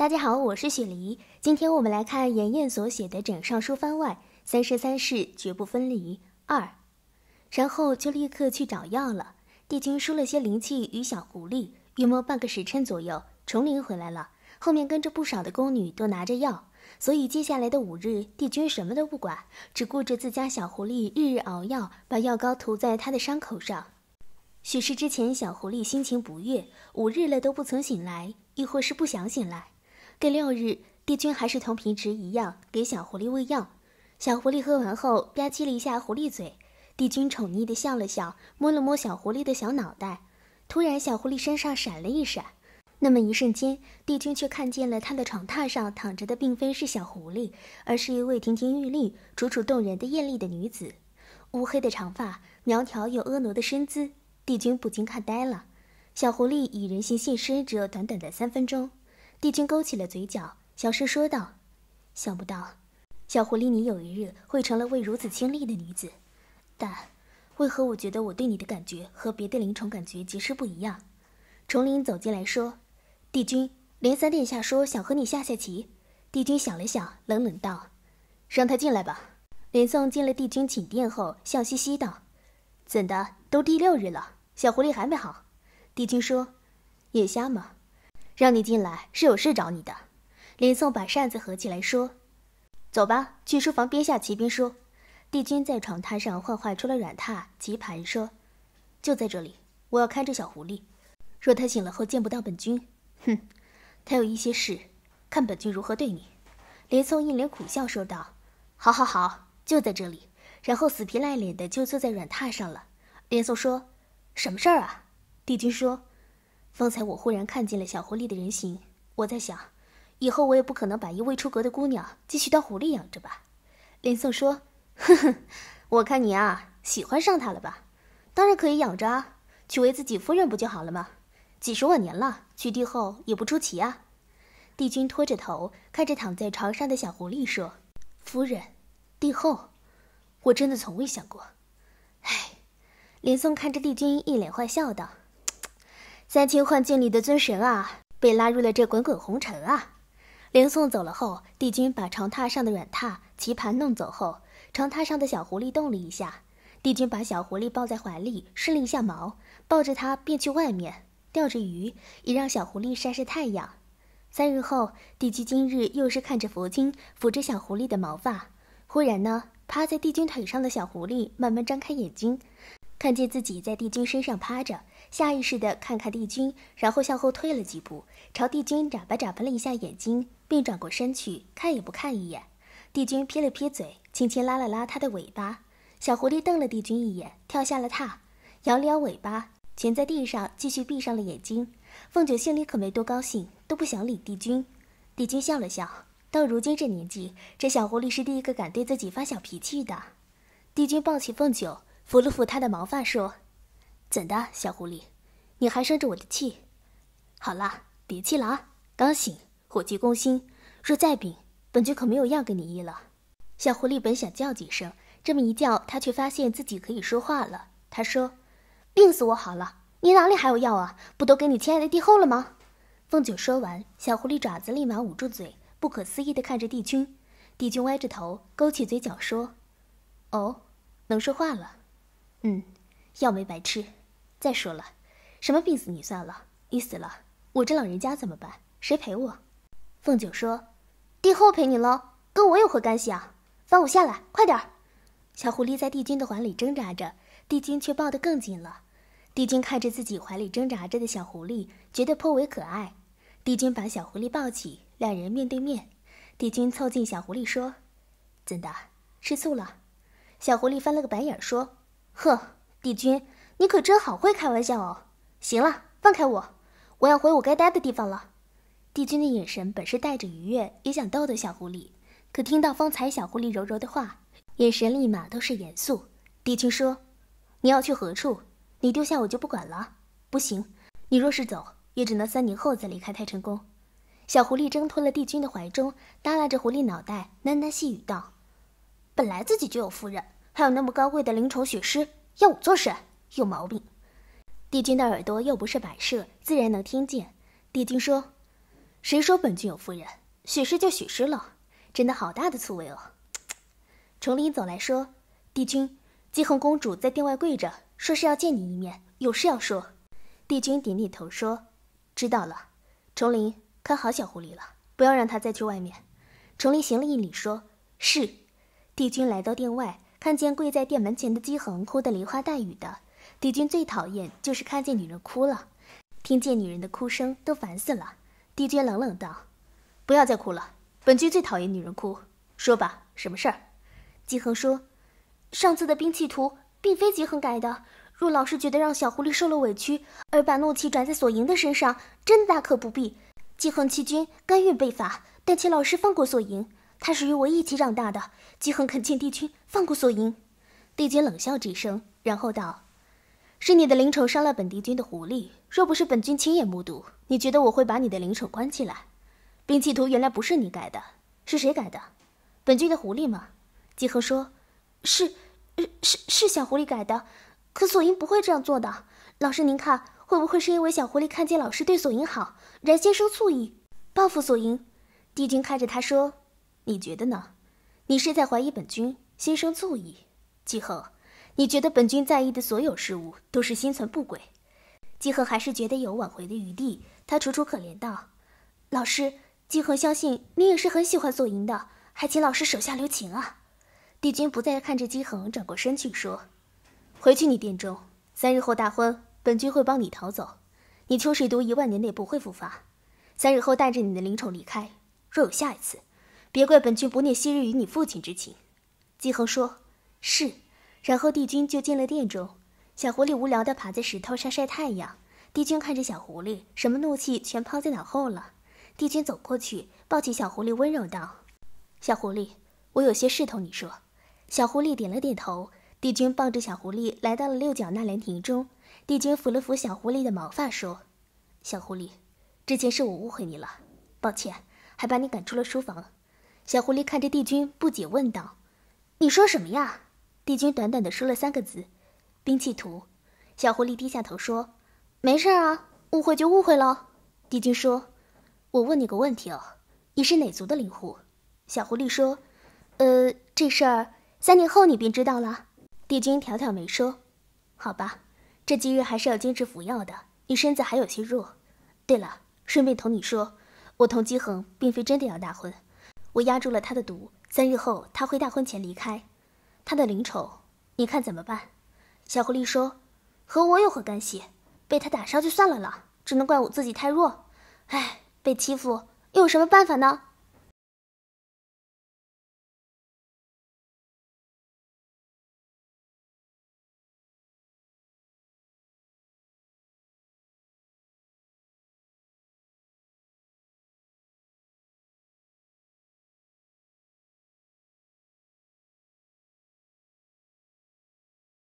大家好，我是雪梨。今天我们来看妍妍所写的《枕上书》番外：三生三世绝不分离二。然后就立刻去找药了。帝君输了些灵气与小狐狸，约摸半个时辰左右，重临回来了，后面跟着不少的宫女，都拿着药。所以接下来的五日，帝君什么都不管，只顾着自家小狐狸日日熬药，把药膏涂在他的伤口上。许是之前小狐狸心情不悦，五日了都不曾醒来，亦或是不想醒来。第六日，帝君还是同平时一样给小狐狸喂药。小狐狸喝完后，吧唧了一下狐狸嘴。帝君宠溺的笑了笑，摸了摸小狐狸的小脑袋。突然，小狐狸身上闪了一闪。那么一瞬间，帝君却看见了他的床榻上躺着的并非是小狐狸，而是一位亭亭玉立、楚楚动人的艳丽的女子。乌黑的长发，苗条又婀娜的身姿，帝君不禁看呆了。小狐狸以人形现身，只有短短的三分钟。帝君勾起了嘴角，小声说道：“想不到，小狐狸，你有一日会成了位如此清丽的女子。但，为何我觉得我对你的感觉和别的灵宠感觉极是不一样？”重林走进来说：“帝君，连三殿下说想和你下下棋。”帝君想了想，冷冷道：“让他进来吧。”连宋进了帝君寝殿后，笑嘻嘻道：“怎的，都第六日了，小狐狸还没好？”帝君说：“眼瞎吗？”让你进来是有事找你的，林宋把扇子合起来说：“走吧，去书房编下棋边书。”帝君在床榻上幻化出了软榻棋盘，说：“就在这里，我要看着小狐狸。若他醒了后见不到本君，哼，他有一些事，看本君如何对你。”林宋一脸苦笑说道：“好，好，好，就在这里。”然后死皮赖脸的就坐在软榻上了。林宋说：“什么事儿啊？”帝君说。方才我忽然看见了小狐狸的人形，我在想，以后我也不可能把一未出阁的姑娘继续当狐狸养着吧。林宋说：“呵呵，我看你啊，喜欢上她了吧？当然可以养着啊，娶为自己夫人不就好了吗？几十万年了，娶帝后也不出奇啊。”帝君拖着头看着躺在床上的小狐狸说：“夫人，帝后，我真的从未想过。”哎，林宋看着帝君一脸坏笑道。三清幻境里的尊神啊，被拉入了这滚滚红尘啊。灵送走了后，帝君把床榻上的软榻、棋盘弄走后，床榻上的小狐狸动了一下。帝君把小狐狸抱在怀里，顺了一下毛，抱着它便去外面钓着鱼，也让小狐狸晒晒太阳。三日后，帝君今日又是看着佛经，抚着小狐狸的毛发。忽然呢，趴在帝君腿上的小狐狸慢慢张开眼睛。看见自己在帝君身上趴着，下意识地看看帝君，然后向后退了几步，朝帝君眨巴眨巴了一下眼睛，并转过身去，看也不看一眼。帝君撇了撇嘴，轻轻拉了拉他的尾巴。小狐狸瞪了帝君一眼，跳下了榻，摇了摇尾巴，蜷在地上，继续闭上了眼睛。凤九心里可没多高兴，都不想理帝君。帝君笑了笑，到如今这年纪，这小狐狸是第一个敢对自己发小脾气的。帝君抱起凤九。抚了抚他的毛发，说：“怎的，小狐狸，你还生着我的气？好了，别气了啊！刚醒，火急攻心，若再病，本君可没有药给你医了。”小狐狸本想叫几声，这么一叫，他却发现自己可以说话了。他说：“病死我好了，你哪里还有药啊？不都给你亲爱的帝后了吗？”凤九说完，小狐狸爪子立马捂住嘴，不可思议地看着帝君。帝君歪着头，勾起嘴角说：“哦，能说话了。”嗯，药没白吃。再说了，什么病死你算了，你死了，我这老人家怎么办？谁陪我？凤九说：“帝后陪你喽，跟我有何干系啊？”放我下来，快点儿！小狐狸在帝君的怀里挣扎着，帝君却抱得更紧了。帝君看着自己怀里挣扎着的小狐狸，觉得颇为可爱。帝君把小狐狸抱起，两人面对面。帝君凑近小狐狸说：“怎的，吃醋了？”小狐狸翻了个白眼说。呵，帝君，你可真好会开玩笑哦！行了，放开我，我要回我该待的地方了。帝君的眼神本是带着愉悦，也想逗逗小狐狸，可听到方才小狐狸柔柔的话，眼神立马都是严肃。帝君说：“你要去何处？你丢下我就不管了？不行，你若是走，也只能三年后再离开太晨宫。”小狐狸挣脱了帝君的怀中，耷拉着狐狸脑袋，喃喃细语道：“本来自己就有夫人。”还有那么高贵的灵宠雪狮，要我做甚？有毛病！帝君的耳朵又不是摆设，自然能听见。帝君说：“谁说本君有夫人？雪狮就雪狮了。”真的好大的醋味哦！崇林走来说：“帝君，姬恒公主在殿外跪着，说是要见你一面，有事要说。”帝君点点头说：“知道了。”崇林看好小狐狸了，不要让他再去外面。崇林行了一礼说：“是。”帝君来到殿外。看见跪在殿门前的姬恒哭得梨花带雨的，帝君最讨厌就是看见女人哭了，听见女人的哭声都烦死了。帝君冷冷道：“不要再哭了，本君最讨厌女人哭。说吧，什么事儿？”姬恒说：“上次的兵器图并非姬恒改的，若老师觉得让小狐狸受了委屈而把怒气转在索莹的身上，真大可不必。姬恒欺君，甘愿被罚，但请老师放过索莹。”他是与我一起长大的，姬恒恳请帝君放过索银。帝君冷笑几声，然后道：“是你的灵宠伤了本帝君的狐狸，若不是本君亲眼目睹，你觉得我会把你的灵宠关起来？兵器图原来不是你改的，是谁改的？本君的狐狸吗？”姬恒说：“是，是是小狐狸改的。可索银不会这样做的。老师您看，会不会是因为小狐狸看见老师对索银好，然先生醋意，报复索银？”帝君看着他说。你觉得呢？你是在怀疑本君心生醋意？季恒，你觉得本君在意的所有事物都是心存不轨？季恒还是觉得有挽回的余地，他楚楚可怜道：“老师，季恒相信你也是很喜欢左莹的，还请老师手下留情啊！”帝君不再看着姬恒，转过身去说：“回去你殿中，三日后大婚，本君会帮你逃走。你秋水毒一万年内不会复发，三日后带着你的灵宠离开。若有下一次。”别怪本君不念昔日与你父亲之情，姬恒说：“是。”然后帝君就进了殿中。小狐狸无聊地爬在石头上晒太阳。帝君看着小狐狸，什么怒气全抛在脑后了。帝君走过去，抱起小狐狸，温柔道：“小狐狸，我有些事同你说。”小狐狸点了点头。帝君抱着小狐狸来到了六角纳凉亭中。帝君抚了抚小狐狸的毛发，说：“小狐狸，之前是我误会你了，抱歉，还把你赶出了书房。”小狐狸看着帝君，不解问道：“你说什么呀？”帝君短短的说了三个字：“兵器图。”小狐狸低下头说：“没事啊，误会就误会喽。”帝君说：“我问你个问题哦，你是哪族的灵狐？”小狐狸说：“呃，这事儿三年后你便知道了。”帝君挑挑眉说：“好吧，这几日还是要坚持服药的，你身子还有些弱。对了，顺便同你说，我同姬恒并非真的要大婚。”我压住了他的毒，三日后他会大婚前离开。他的灵宠，你看怎么办？小狐狸说：“和我有何干系？被他打伤就算了了，只能怪我自己太弱。唉，被欺负又有什么办法呢？”